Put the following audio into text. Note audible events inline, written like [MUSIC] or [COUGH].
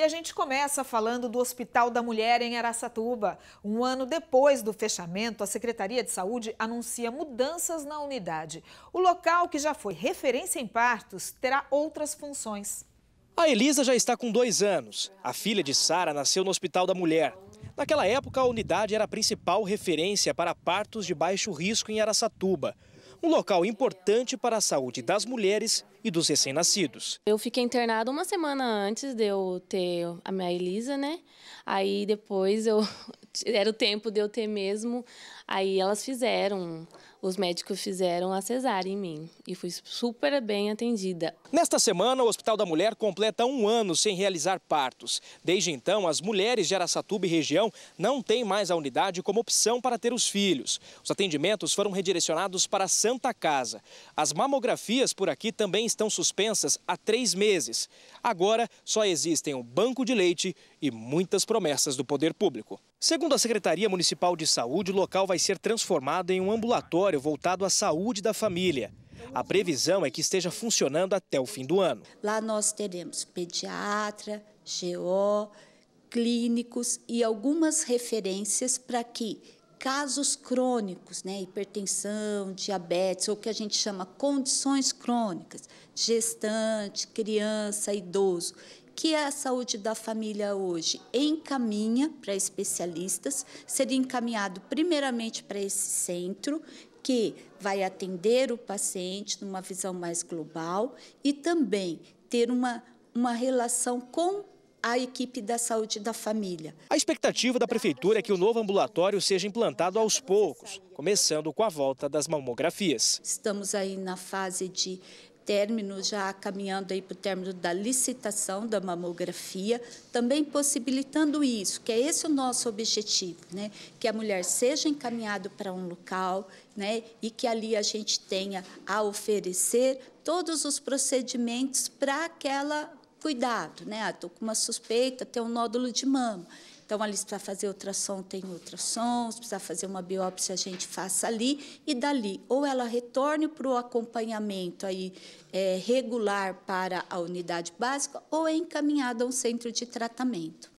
E a gente começa falando do Hospital da Mulher em Araçatuba. Um ano depois do fechamento, a Secretaria de Saúde anuncia mudanças na unidade. O local, que já foi referência em partos, terá outras funções. A Elisa já está com dois anos. A filha de Sara nasceu no Hospital da Mulher. Naquela época, a unidade era a principal referência para partos de baixo risco em Araçatuba um local importante para a saúde das mulheres e dos recém-nascidos. Eu fiquei internada uma semana antes de eu ter a minha Elisa, né? Aí depois eu [LAUGHS] era o tempo de eu ter mesmo. Aí elas fizeram os médicos fizeram a cesárea em mim e fui super bem atendida. Nesta semana, o Hospital da Mulher completa um ano sem realizar partos. Desde então, as mulheres de Aracatuba e região não têm mais a unidade como opção para ter os filhos. Os atendimentos foram redirecionados para a Santa Casa. As mamografias por aqui também estão suspensas há três meses. Agora, só existem um banco de leite e muitas promessas do poder público. Segundo a Secretaria Municipal de Saúde, o local vai ser transformado em um ambulatório voltado à saúde da família. A previsão é que esteja funcionando até o fim do ano. Lá nós teremos pediatra, GO, clínicos e algumas referências para que casos crônicos, né, hipertensão, diabetes, ou o que a gente chama condições crônicas, gestante, criança, idoso, que a saúde da família hoje encaminha para especialistas, seria encaminhado primeiramente para esse centro que vai atender o paciente numa visão mais global e também ter uma, uma relação com a equipe da saúde da família. A expectativa da prefeitura é que o novo ambulatório seja implantado aos poucos, começando com a volta das mamografias. Estamos aí na fase de término, já caminhando aí para o término da licitação da mamografia, também possibilitando isso, que é esse o nosso objetivo, né? Que a mulher seja encaminhada para um local, né? E que ali a gente tenha a oferecer todos os procedimentos para aquela cuidado, né? Ah, com uma suspeita, tem um nódulo de mama. Então, ali, se precisar fazer ultrassom, tem ultrassom, se precisar fazer uma biópsia, a gente faça ali, e dali, ou ela retorne para o acompanhamento aí, é, regular para a unidade básica, ou é encaminhada a um centro de tratamento.